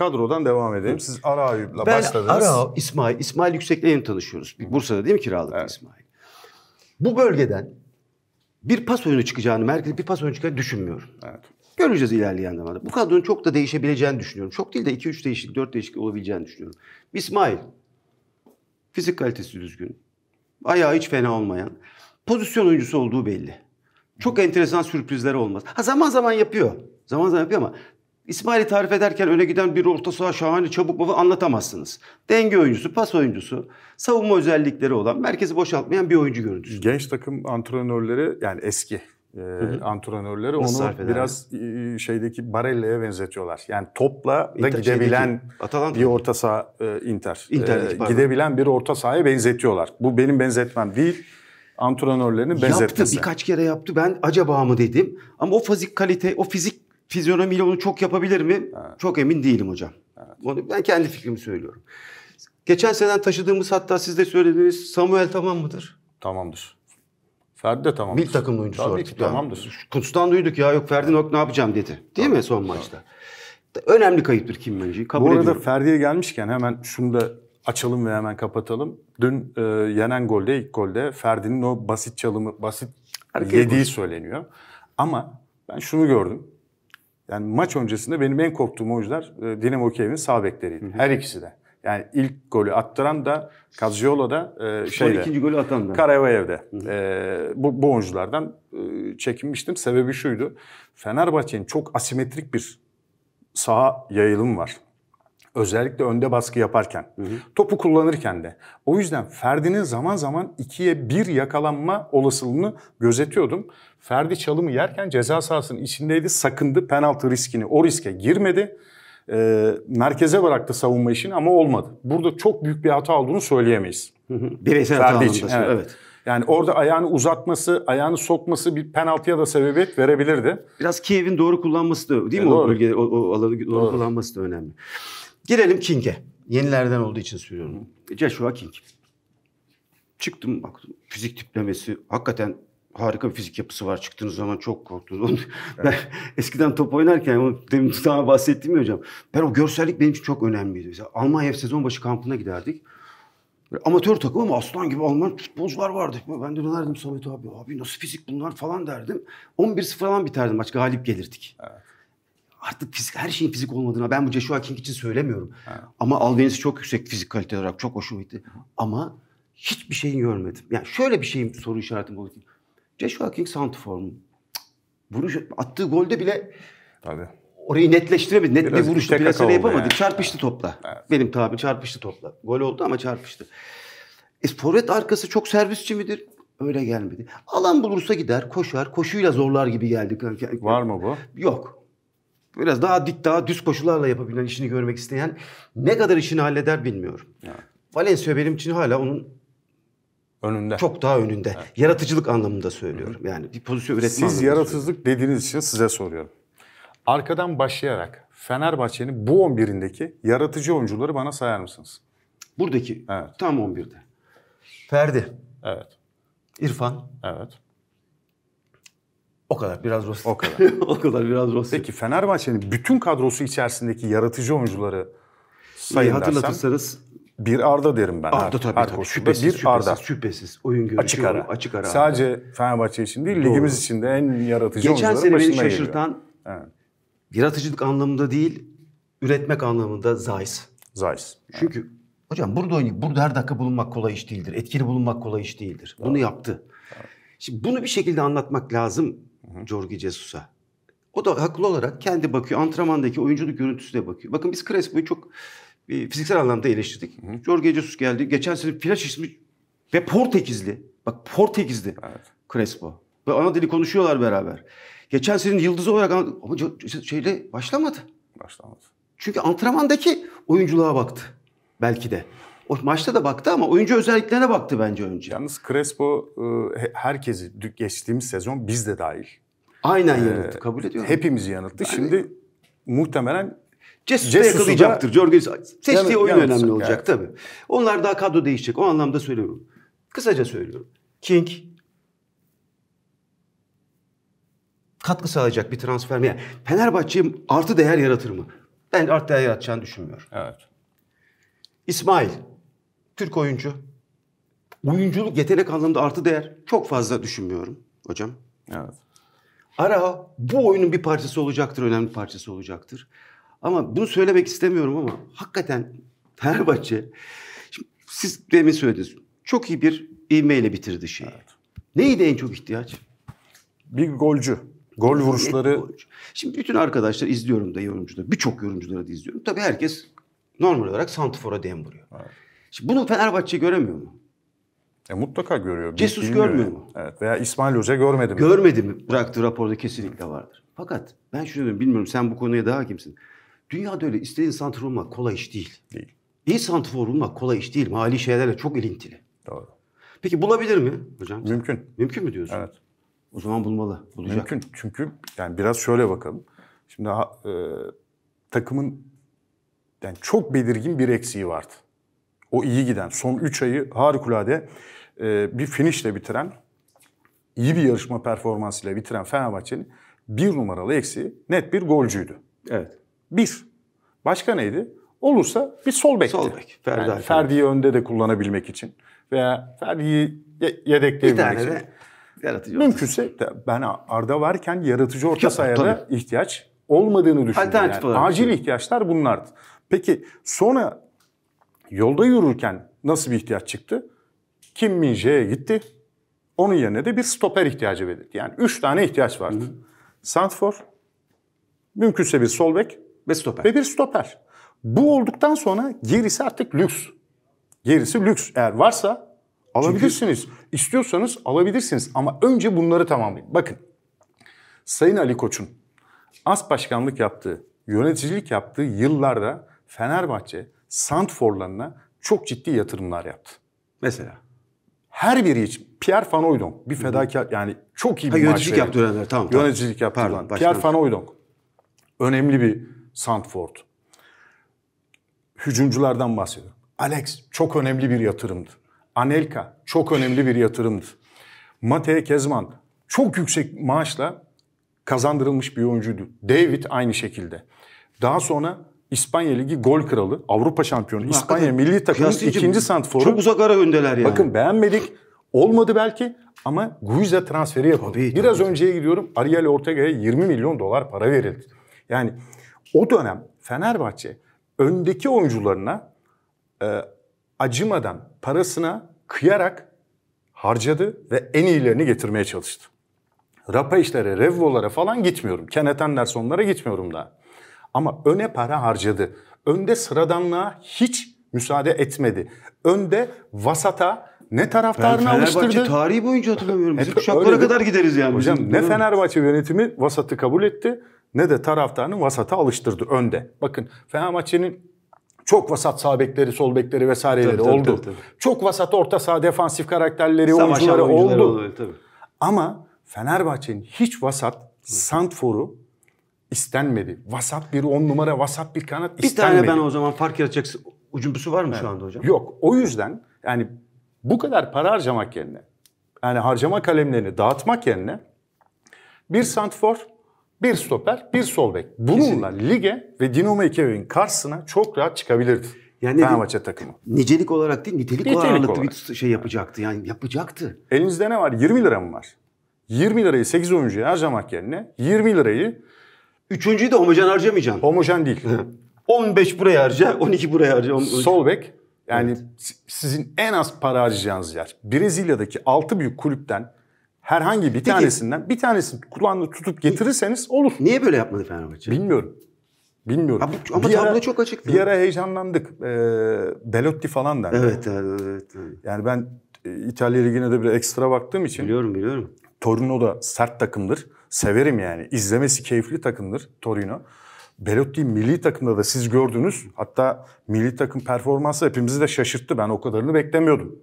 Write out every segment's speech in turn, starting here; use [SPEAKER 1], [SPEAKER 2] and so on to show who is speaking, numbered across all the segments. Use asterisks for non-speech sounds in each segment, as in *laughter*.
[SPEAKER 1] Kadrodan devam edelim. Siz
[SPEAKER 2] Ara Ayub'la başladınız. Ben Ara
[SPEAKER 1] İsmail, İsmail Yüksek'le yeni tanışıyoruz. Bursa'da değil mi kiralık evet. İsmail? Bu bölgeden bir pas oyunu çıkacağını, merkezde bir pas oyunu çıkacağını düşünmüyorum. Evet. Göreceğiz ilerleyen zamanda. Bu kadronun çok da değişebileceğini düşünüyorum. Çok değil de 2-3 değişik 4 değişik olabileceğini düşünüyorum. İsmail, fizik kalitesi düzgün, ayağı hiç fena olmayan, pozisyon oyuncusu olduğu belli. Çok enteresan sürprizler olmaz. Ha zaman zaman yapıyor. Zaman zaman yapıyor ama İsmail'i tarif ederken öne giden bir orta saha şahane çabuk mu anlatamazsınız. Denge oyuncusu, pas oyuncusu, savunma özellikleri
[SPEAKER 2] olan, merkezi boşaltmayan bir oyuncu görüntüsü. Genç takım antrenörleri yani eski e, antrenörleri Nasıl onu biraz e, şeydeki Barella'ya benzetiyorlar. Yani topla da Inter, gidebilen şeydeki, bir orta saha e, Inter. Inter e, gidebilen bir orta sahaya benzetiyorlar. Bu benim benzetmem değil. Antrenörlerinin benzetmesi. Yaptı
[SPEAKER 1] birkaç kere yaptı. Ben acaba mı dedim. Ama o fizik kalite, o fizik Fizyonomiyle bunu çok yapabilir mi? Evet. Çok emin değilim hocam. Evet. ben kendi fikrimi söylüyorum. Geçen seneden taşıdığımız hatta siz de söylediğiniz Samuel tamam mıdır?
[SPEAKER 2] Tamamdır. Ferdi de tamamdır. Mil takım oyuncusu Tabii ki tamamdır.
[SPEAKER 1] Kuts'tan duyduk ya yok Ferdi yok ne yapacağım dedi. Değil Tabii. mi son maçta? Tabii. Önemli kayıptır Kim
[SPEAKER 2] Bence. Kabul Bu arada Ferdi'ye gelmişken hemen şunu da açalım ve hemen kapatalım. Dün e, yenen golde ilk golde Ferdi'nin o basit çalımı basit Herkes yediği bu. söyleniyor. Ama ben şunu gördüm. Yani maç öncesinde benim en korktuğum oyuncular e, Dinamo Kiev'in sağ bekleriydi. Hı hı. Her ikisi de. Yani ilk golü attıran da Kazcıoğlu da e, şeyde. Son ikinci golü atan da. Karayev'de. E, bu, bu oyunculardan e, çekinmiştim. Sebebi şuydu. Fenerbahçe'nin çok asimetrik bir sağ yayılım var. Özellikle önde baskı yaparken, hı hı. topu kullanırken de. O yüzden Ferdi'nin zaman zaman ikiye bir yakalanma olasılığını gözetiyordum. Ferdi çalımı yerken ceza sahasının içindeydi, sakındı penaltı riskini. O riske girmedi. E, merkeze bıraktı savunma işini ama olmadı. Burada çok büyük bir hata olduğunu söyleyemeyiz. Hı hı. Bireysel Ferdi hata için. Evet. evet. Yani orada ayağını uzatması, ayağını sokması bir penaltıya da sebebiyet verebilirdi. Biraz Kiev'in doğru kullanması
[SPEAKER 1] da değil mi doğru. o bölgede? o, o alanı doğru, doğru kullanması da önemli. Girelim King'e. Yenilerden olduğu için söylüyorum. E, Joshua King. Çıktım baktım fizik tiplemesi hakikaten harika bir fizik yapısı var. Çıktığınız zaman çok korktunuz. *laughs* Evet. ben eskiden top oynarken demin sana *laughs* bahsettiğim ya hocam. Ben o görsellik benim için çok önemliydi. Mesela Almanya sezon başı kampına giderdik. amatör takım ama aslan gibi Alman futbolcular vardı. Ben de dönerdim Samet abi. Abi nasıl fizik bunlar falan derdim. 11-0 falan biterdim. maç. Galip gelirdik. Evet artık fizik, her şeyin fizik olmadığına ben bu Joshua King için söylemiyorum. Ha. Ama albenisi çok yüksek fizik kalite olarak çok hoşuma gitti. Ama hiçbir şeyin görmedim. Yani şöyle bir şeyim soru işaretim oldu. Joshua King santiform. Vuruş attığı golde bile Tabii. orayı netleştiremedi. Net Biraz bir vuruşla plasele yapamadı. Yani. Çarpıştı topla. Evet. Benim tabi çarpıştı topla. Gol oldu ama çarpıştı. E, forvet arkası çok servisçi midir? Öyle gelmedi. Alan bulursa gider, koşar. Koşuyla zorlar gibi geldi. Var mı bu? Yok biraz daha dik daha düz koşullarla yapabilen işini görmek isteyen ne kadar işini halleder bilmiyorum. Evet. Valencia benim için hala onun önünde. Çok daha önünde. Evet. Yaratıcılık anlamında söylüyorum. Hı hı. Yani bir pozisyon üretme Siz yaratıcılık
[SPEAKER 2] dediğiniz için size soruyorum. Arkadan başlayarak Fenerbahçe'nin bu 11'indeki yaratıcı oyuncuları bana sayar mısınız? Buradaki evet. tam 11'de. Ferdi. Evet. İrfan. Evet. O kadar biraz basit. O kadar. *laughs* o kadar biraz basit. Peki Fenerbahçe'nin bütün kadrosu içerisindeki yaratıcı oyuncuları sayın İyi, hatırlatırsanız bir Arda derim ben. Arda her, tabii her tabii. Şüphesiz, bir şüphesiz, Arda. şüphesiz. Oyun görüşü, açık ara. Açık ara. Sadece Arda. Fenerbahçe için değil, Doğru. ligimiz için de en yaratıcı Geçen sene beni şaşırtan
[SPEAKER 1] Evet. yaratıcılık anlamında değil, üretmek anlamında Zeiss. Zeiss. Çünkü evet. hocam burada oynayıp burada her dakika bulunmak kolay iş değildir. Etkili bulunmak kolay iş değildir. Doğru. Bunu yaptı. Şimdi bunu bir şekilde anlatmak lazım Jorge Jesus'a. O da haklı olarak kendi bakıyor. Antrenmandaki oyunculuk görüntüsüne bakıyor. Bakın biz Crespo'yu çok e, fiziksel anlamda eleştirdik. Hı-hı. Jorge Jesus geldi. Geçen sene plaj ismi ve Portekizli. Bak Portekizli evet. Crespo. Ve ana dili konuşuyorlar beraber. Geçen senenin yıldızı olarak ama şeyle başlamadı. Başlamadı. Çünkü antrenmandaki
[SPEAKER 2] oyunculuğa baktı belki de. O maçta da baktı ama oyuncu özelliklerine baktı bence önce. Yalnız Crespo e, herkesi geçtiğimiz sezon biz de dahil. Aynen e, yanılttı ee, kabul ediyorum. Hepimizi yanılttı. Yani, Şimdi muhtemelen Cesus'u yakalayacaktır. Jorge
[SPEAKER 1] seçtiği yanı, oyun önemli yani. olacak tabii. Onlar daha kadro değişecek. O anlamda söylüyorum. Kısaca söylüyorum. King katkı sağlayacak bir transfer mi? Yani Fenerbahçe'ye artı değer yaratır mı? Ben artı değer yaratacağını düşünmüyorum. Evet. İsmail Türk oyuncu. Oyunculuk yetenek anlamında artı değer çok fazla düşünmüyorum hocam. Evet. Ara bu oyunun bir parçası olacaktır, önemli parçası olacaktır. Ama bunu söylemek istemiyorum ama hakikaten Fenerbahçe şimdi siz demin söylediniz. Çok iyi bir ivmeyle bitirdi şeyi. Evet. Neydi en çok ihtiyaç? Bir golcü. Gol vuruşları. Golcü. Şimdi bütün arkadaşlar izliyorum da yorumcuları Birçok yorumcuları da izliyorum. Tabii herkes normal olarak Santifor'a dem vuruyor. Evet. Şimdi bunu Fenerbahçe göremiyor mu? E mutlaka görüyor. Cesus görmüyor mu? Evet. Veya İsmail Hoca görmedi mi? Görmedi mi? Bıraktığı raporda kesinlikle vardır. Fakat ben şunu diyorum. Bilmiyorum sen bu konuya daha kimsin? Dünyada öyle istediğin santrfor olmak kolay iş değil. Değil. İyi santrfor olmak kolay iş değil. Mali şeylerle çok ilintili. Doğru. Peki bulabilir mi hocam? Mümkün. Mümkün mü diyorsun? Evet.
[SPEAKER 2] O zaman bulmalı. Bulacak. Mümkün. Çünkü yani biraz şöyle bakalım. Şimdi e, takımın yani çok belirgin bir eksiği vardı o iyi giden son 3 ayı harikulade e, bir finişle bitiren iyi bir yarışma performansıyla bitiren Fenerbahçe'nin bir numaralı eksiği net bir golcüydü. Evet. Bir. Başka neydi? Olursa bir sol bekti. Sol bek. Ferdi yani Ferdi'yi önde de kullanabilmek için veya Ferdi'yi ye- yedekleyebilmek için. De yaratıcı Mümkünse de ben Arda varken yaratıcı orta sahaya ihtiyaç olmadığını düşünüyorum. yani. Acil ihtiyaçlar bunlardı. Peki sonra Yolda yürürken nasıl bir ihtiyaç çıktı? Kim Min gitti. Onun yerine de bir stoper ihtiyacı belirtti. Yani üç tane ihtiyaç vardı. Santfor, mümkünse bir sol bek ve stoper. Ve bir stoper. Bu olduktan sonra gerisi artık lüks. Gerisi lüks. Eğer varsa alabilirsiniz. Çünkü... İstiyorsanız alabilirsiniz. Ama önce bunları tamamlayın. Bakın. Sayın Ali Koç'un as başkanlık yaptığı, yöneticilik yaptığı yıllarda Fenerbahçe santforlarına çok ciddi yatırımlar yaptı. Mesela? Her biri için. Pierre Van Hooydonk bir fedakar yani çok iyi bir ha, yöneticilik yaptı dönemler tamam. Yöneticilik tamam. yaptı. Pardon, Pierre Van Hooydonk. Önemli bir Sandford Hücumculardan bahsediyorum. Alex çok önemli bir yatırımdı. Anelka çok önemli bir yatırımdı. Mate Kezman çok yüksek maaşla kazandırılmış bir oyuncuydu. David aynı şekilde. Daha sonra İspanya Ligi gol kralı, Avrupa şampiyonu, Bunlar İspanya milli takımı ikinci santiforu. Çok uzak ara öndeler yani. Bakın beğenmedik. Olmadı belki ama Guiza transferi yapıldı. Biraz tabii. önceye gidiyorum. Ariel Ortega'ya 20 milyon dolar para verildi. Yani o dönem Fenerbahçe öndeki oyuncularına e, acımadan parasına kıyarak harcadı ve en iyilerini getirmeye çalıştı. Rapa işlere, Revvo'lara falan gitmiyorum. Kenneth Anderson'lara gitmiyorum daha. Ama öne para harcadı. Önde sıradanlığa hiç müsaade etmedi. Önde vasata ne taraftarını ben alıştırdı. tarihi boyunca hatırlamıyorum. E, bizim kuşaklara kadar gideriz yani. Hocam bizim, ne Fenerbahçe yönetimi vasatı kabul etti ne de taraftarını vasata alıştırdı önde. Bakın Fenerbahçe'nin çok vasat sağ bekleri, sol bekleri vesaireleri tabii, oldu. Tabii, tabii. Çok vasat orta saha defansif karakterleri, Savaş oyuncuları, oldu. oldu tabii. Ama Fenerbahçe'nin hiç vasat santforu istenmedi. WhatsApp bir on numara, WhatsApp bir kanat bir istenmedi. Bir tane ben o zaman fark yaratacak ucumbusu var mı evet. şu anda hocam? Yok. O yüzden yani bu kadar para harcamak yerine yani harcama kalemlerini dağıtmak yerine bir santfor, bir stoper, bir sol bek. Bununla lige ve Dinamo Kiev'in karşısına çok rahat çıkabilirdi. Yani Fenerbahçe takımı. Nicelik olarak değil, nitelik, nitelik ağırlıklı olarak. bir şey yapacaktı. Yani yapacaktı. Elinizde ne var? 20 lira mı var? 20 lirayı 8 oyuncuya harcamak yerine 20 lirayı Üçüncüyü de homojen harcamayacaksın. Homojen değil. 15 *laughs* buraya harca, 12 buraya harca. 12. Sol bek yani evet. sizin en az para harcayacağınız yer. Brezilya'daki 6 büyük kulüpten herhangi bir Peki, tanesinden bir tanesini kulağını tutup getirirseniz olur. Niye böyle yapmadı Fenerbahçe? Bilmiyorum. Bilmiyorum. Abi, ama bir tablo ara, çok açık. Bir ara heyecanlandık. Ee, Belotti falan da. evet, evet, evet. Yani ben e, İtalya Ligi'ne de bir ekstra baktığım için. Biliyorum biliyorum. Torino da sert takımdır. Severim yani. İzlemesi keyifli takımdır Torino. Belotti milli takımda da siz gördünüz. Hatta milli takım performansı hepimizi de şaşırttı. Ben o kadarını beklemiyordum.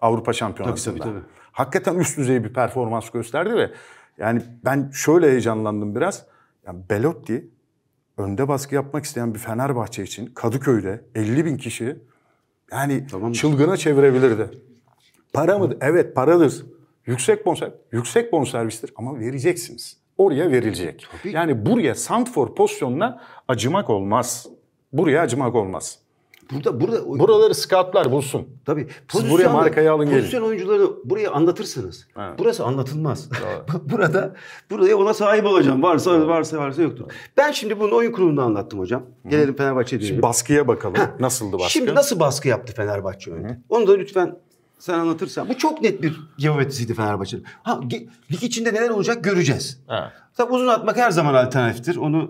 [SPEAKER 2] Avrupa Şampiyonası'nda. Tabii, tabii, tabii. Hakikaten üst düzey bir performans gösterdi ve yani ben şöyle heyecanlandım biraz. Yani Belotti önde baskı yapmak isteyen bir Fenerbahçe için Kadıköy'de 50 bin kişi yani tamam. çılgına çevirebilirdi. Para mı? Evet paradır. Yüksek bonservis, yüksek bonservistir ama vereceksiniz. Oraya verilecek. Tabii. Yani buraya Santfor pozisyonuna acımak olmaz. Buraya acımak olmaz. Burada burada buraları scoutlar bulsun. Tabii. Siz buraya markayı alın pozisyon gelin. Pozisyon
[SPEAKER 1] oyuncuları buraya anlatırsınız. Evet. Burası anlatılmaz. *laughs* burada buraya ona sahip olacağım. Varsa varsa varsa yoktur. Ben şimdi bunu oyun kurulunda anlattım hocam. Hı-hı. Gelelim Fenerbahçe'ye. Şimdi baskıya
[SPEAKER 2] bakalım. Heh. Nasıldı baskı? Şimdi nasıl
[SPEAKER 1] baskı yaptı Fenerbahçe önde? Onu da lütfen sen anlatırsan. Bu çok net bir geometrisiydi Fenerbahçe'nin. Ha, lig içinde neler olacak göreceğiz. Ha. Tabii uzun atmak her zaman alternatiftir. Onu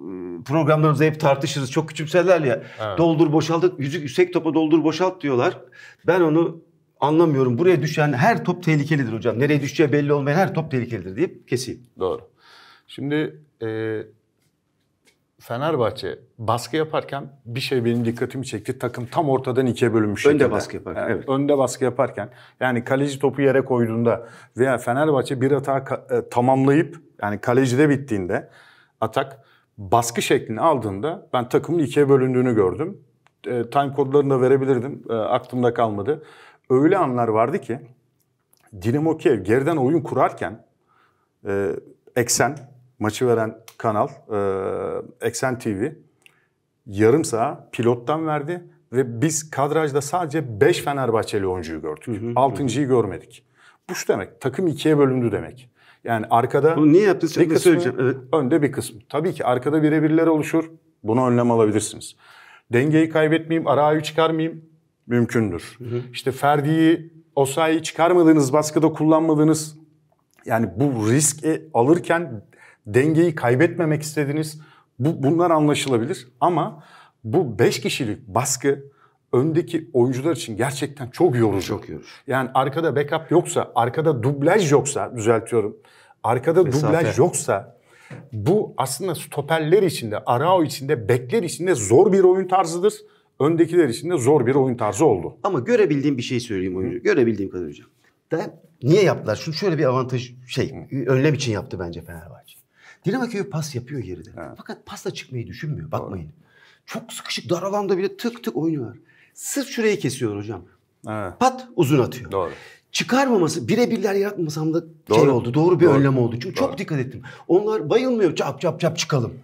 [SPEAKER 1] ıı, programlarımızda hep tartışırız. Çok küçümserler ya. Evet. Doldur boşalt, yüzük yüksek topa doldur boşalt diyorlar. Ben onu anlamıyorum. Buraya düşen her top tehlikelidir hocam. Nereye düşeceği belli olmayan her top tehlikelidir deyip keseyim.
[SPEAKER 2] Doğru. Şimdi e, Fenerbahçe baskı yaparken bir şey benim dikkatimi çekti. Takım tam ortadan ikiye bölünmüş. Önde şekilde. baskı yaparken. Yani evet. Önde baskı yaparken yani kaleci topu yere koyduğunda veya Fenerbahçe bir hata e, tamamlayıp yani kalecide bittiğinde atak baskı şeklini aldığında ben takımın ikiye bölündüğünü gördüm. E, time kodlarını da verebilirdim. E, aklımda kalmadı. Öyle anlar vardı ki Dinamo Kiev geriden oyun kurarken e, eksen maçı veren kanal e, Eksen TV yarım saha pilottan verdi ve biz kadrajda sadece 5 Fenerbahçeli oyuncuyu gördük. 6.'yı görmedik. Bu şu demek. Takım ikiye bölündü demek. Yani arkada Bunu niye yaptınız? Bir kısmı, söyleyeceğim. Evet. önde bir kısmı. Tabii ki arkada birebirler oluşur. bunu önlem alabilirsiniz. Dengeyi kaybetmeyeyim, Arao'yu çıkarmayayım mümkündür. Hı hı. İşte Ferdi'yi, Osayi'yi çıkarmadığınız, baskıda kullanmadığınız yani bu riski alırken dengeyi kaybetmemek istediniz. Bu, bunlar anlaşılabilir ama bu 5 kişilik baskı öndeki oyuncular için gerçekten çok yorucu. Çok yorucu. Yani arkada backup yoksa, arkada dublaj yoksa düzeltiyorum. Arkada Mesafe. dublaj yoksa bu aslında stoperler içinde, Arao içinde, bekler içinde zor bir oyun tarzıdır. Öndekiler içinde zor bir oyun tarzı oldu. Ama görebildiğim bir şey söyleyeyim oyuncu. Görebildiğim kadarıyla.
[SPEAKER 1] Da niye yaptılar? Şunu şöyle bir avantaj şey, önlem için yaptı bence Fenerbahçe. Dinamo Kiev pas yapıyor geride. Evet. Fakat pasla çıkmayı düşünmüyor. Bakmayın. Doğru. Çok sıkışık dar alanda bile tık tık oynuyorlar. Sırf şurayı kesiyor hocam. Evet. Pat uzun atıyor. Doğru. Çıkarmaması, birebirler yaratmaması anlamda şey doğru. şey oldu. Doğru bir doğru. önlem oldu. Çünkü doğru. çok dikkat ettim. Onlar bayılmıyor. Çap çap çap çıkalım.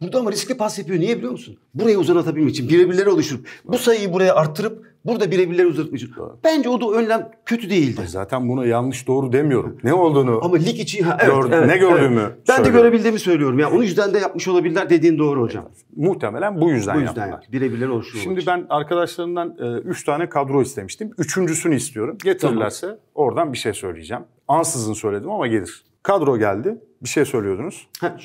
[SPEAKER 1] Burada ama riskli pas yapıyor. Niye biliyor musun? Burayı uzanatabilmek için birebirleri oluşturup bu sayıyı buraya arttırıp Burada birebirleri uzatmış. Bence o da önlem kötü değildi. Zaten bunu yanlış doğru demiyorum. Ne olduğunu Ama lig için ha, evet, gördüm, evet, ne gördüğümü evet. Ben de söylüyorum. görebildiğimi söylüyorum. Yani onun yüzden de yapmış olabilirler dediğin doğru hocam. muhtemelen bu yüzden, Bu yüzden yaptılar. yaptı.
[SPEAKER 2] birebirleri oluşuyor. Şimdi ben arkadaşlarından 3 e, tane kadro istemiştim. Üçüncüsünü istiyorum. Getirirlerse oradan bir şey söyleyeceğim. Ansızın söyledim ama gelir. Kadro geldi bir şey söylüyordunuz. Ha,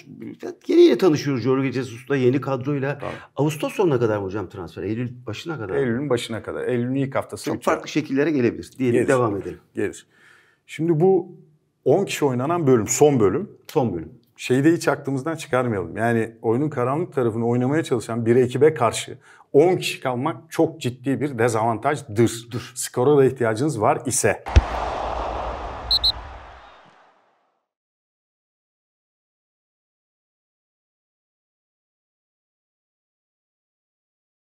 [SPEAKER 1] yeni tanışıyoruz Jorge Jesus'la yeni kadroyla. Tamam. Ağustos sonuna kadar mı hocam transfer? Eylül başına kadar. Eylül'ün başına kadar. Eylül'ün ilk haftası. Çok bitiyor. farklı şekillere gelebilir. Diyelim gelir, devam edelim.
[SPEAKER 2] Gelir. Şimdi bu 10 kişi oynanan bölüm, son bölüm. Son bölüm. Şeyi de hiç aklımızdan çıkarmayalım. Yani oyunun karanlık tarafını oynamaya çalışan bir ekibe karşı 10 kişi kalmak çok ciddi bir dezavantajdır. Dur. Skora da ihtiyacınız var ise.